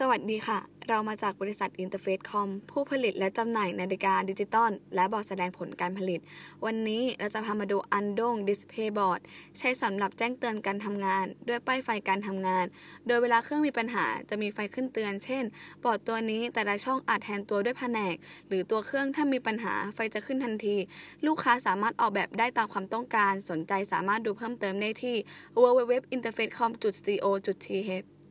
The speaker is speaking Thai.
สวัสดีค่ะ เรามาจากบริษัทอินเตอร์เฟสคอมผู้ผลิตและจำหน่ายนาฬิกาดิจิตอล และบอร์ดแสดงผลการผลิต วันนี้เราจะพามาดูอันดงดิสเพย์บอร์ดใช้สำหรับแจ้งเตือนการทำงาน ด้วยป้ายไฟการทำงาน โดยเวลาเครื่องมีปัญหาจะมีไฟขึ้นเตือนเช่นบอร์ดตัวนี้แต่ละช่องอาจแทนตัวด้วยแผนก หรือตัวเครื่องถ้ามีปัญหาไฟจะขึ้นทันที ลูกค้าสามารถออกแบบได้ตามความต้องการสนใจสามารถดูเพิ่มเติมได้ที่ www.interfacecom.co.th